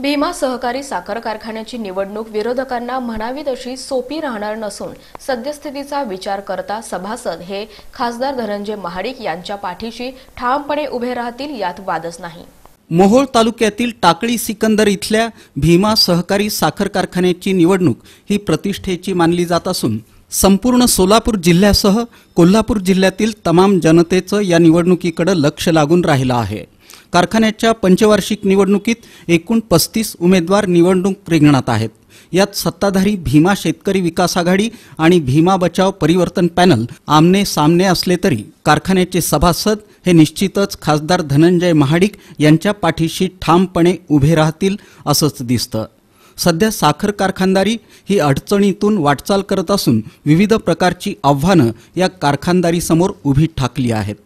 भीमा सहकारी साखर कारखान्याची निवडणूक विरोधकांना म्हणावी तशी सोपी राहणार नसून सद्यस्थितीचा विचार करता सभासद हे खासदार धनंजय महाडिक यांच्या पाठीशी ठामपणे उभे राहतील यात वादच नाही मोहोळ तालुक्यातील टाकळी सिकंदर इथल्या भीमा सहकारी साखर कारखान्याची निवडणूक ही प्रतिष्ठेची मानली जात असून संपूर्ण सोलापूर जिल्ह्यासह कोल्हापूर जिल्ह्यातील तमाम जनतेचं या निवडणुकीकडे लक्ष लागून राहिलं आहे कारखान्याच्या पंचवार्षिक निवडणुकीत एकूण पस्तीस उमेदवार निवडणूक रिंगणात आहेत यात सत्ताधारी भीमा शेतकरी विकास आघाडी आणि भीमा बचाव परिवर्तन पॅनल आमने सामने असले तरी कारखान्याचे सभासद हे निश्चितच खासदार धनंजय महाडिक यांच्या पाठीशी ठामपणे उभे राहतील असंच दिसतं सध्या साखर कारखानदारी ही अडचणीतून वाटचाल करत असून विविध प्रकारची आव्हानं या कारखानदारीसमोर उभी ठाकली आहेत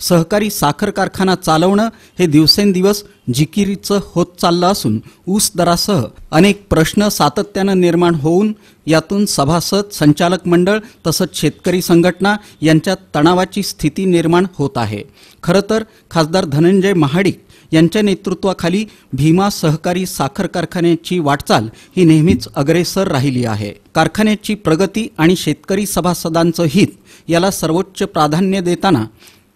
सहकारी साखर कारखाना चालवणं हे दिवसेंदिवस जिकिरीचं होत चाललं असून ऊस दरासह अनेक प्रश्न सातत्यानं निर्माण होऊन यातून सभासद संचालक मंडळ तसंच शेतकरी संघटना यांच्यात तणावाची स्थिती निर्माण होत आहे खरं तर खासदार धनंजय महाडिक यांच्या नेतृत्वाखाली भीमा सहकारी साखर कारखान्याची वाटचाल ही नेहमीच अग्रेसर राहिली आहे कारखान्याची प्रगती आणि शेतकरी सभासदांचं हित याला सर्वोच्च प्राधान्य देताना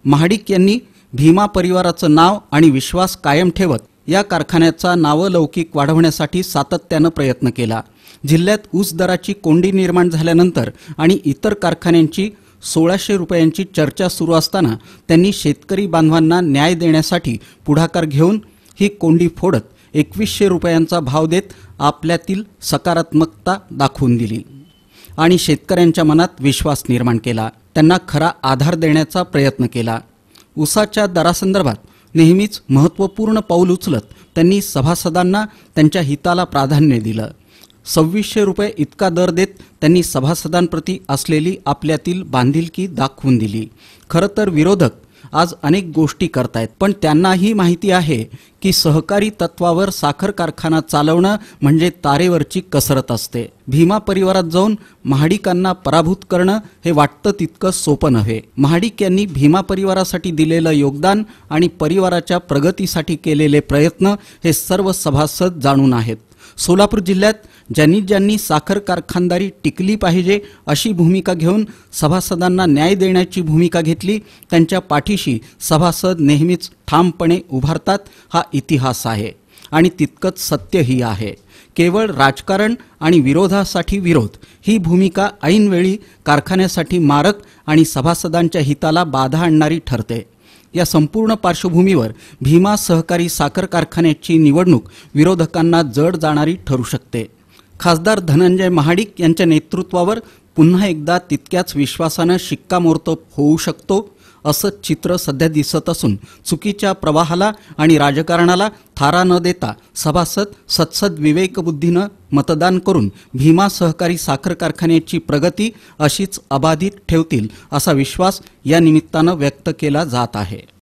महाडिक यांनी भीमा परिवाराचं नाव आणि विश्वास कायम ठेवत या कारखान्याचा नावलौकिक वाढवण्यासाठी सातत्यानं प्रयत्न केला जिल्ह्यात ऊस दराची कोंडी निर्माण झाल्यानंतर आणि इतर कारखान्यांची सोळाशे रुपयांची चर्चा सुरू असताना त्यांनी शेतकरी बांधवांना न्याय देण्यासाठी पुढाकार घेऊन ही कोंडी फोडत एकवीसशे रुपयांचा भाव देत आपल्यातील सकारात्मकता दाखवून दिली आणि शेतकऱ्यांच्या मनात विश्वास निर्माण केला त्यांना खरा आधार देण्याचा प्रयत्न केला उसाच्या दरासंदर्भात नेहमीच महत्त्वपूर्ण पाऊल उचलत त्यांनी सभासदांना त्यांच्या हिताला प्राधान्य दिलं सव्वीसशे रुपये इतका दर देत त्यांनी सभासदांप्रती असलेली आपल्यातील बांधिलकी दाखवून दिली खरं तर विरोधक आज अनेक गोष्टी करतायत पण त्यांनाही माहिती आहे की सहकारी तत्वावर साखर कारखाना चालवणं म्हणजे तारेवरची कसरत असते भीमा परिवारात जाऊन महाडिकांना पराभूत करणं हे वाटतं तितकं सोपं नव्हे महाडिक यांनी भीमा परिवारासाठी दिलेलं योगदान आणि परिवाराच्या प्रगतीसाठी केलेले प्रयत्न हे सर्व सभासद जाणून आहेत सोलापूर जिल्ह्यात ज्यांनी ज्यांनी साखर कारखानदारी टिकली पाहिजे अशी भूमिका घेऊन सभासदांना न्याय देण्याची भूमिका घेतली त्यांच्या पाठीशी सभासद नेहमीच ठामपणे उभारतात हा इतिहास आहे आणि तितकंच सत्यही आहे केवळ राजकारण आणि विरोधासाठी विरोध ही भूमिका ऐनवेळी कारखान्यासाठी मारक आणि सभासदांच्या हिताला बाधा आणणारी ठरते या संपूर्ण पार्श्वभूमीवर भीमा सहकारी साखर कारखान्याची निवडणूक विरोधकांना जड जाणारी ठरू शकते खासदार धनंजय महाडिक यांच्या नेतृत्वावर पुन्हा एकदा तितक्याच विश्वासानं शिक्कामोर्तब होऊ शकतो असं चित्र सध्या दिसत असून चुकीच्या प्रवाहाला आणि राजकारणाला थारा न देता सभासद सत्सद विवेकबुद्धीनं मतदान करून भीमा सहकारी साखर कारखान्याची प्रगती अशीच अबाधित ठेवतील असा विश्वास या निमित्तानं व्यक्त केला जात आहे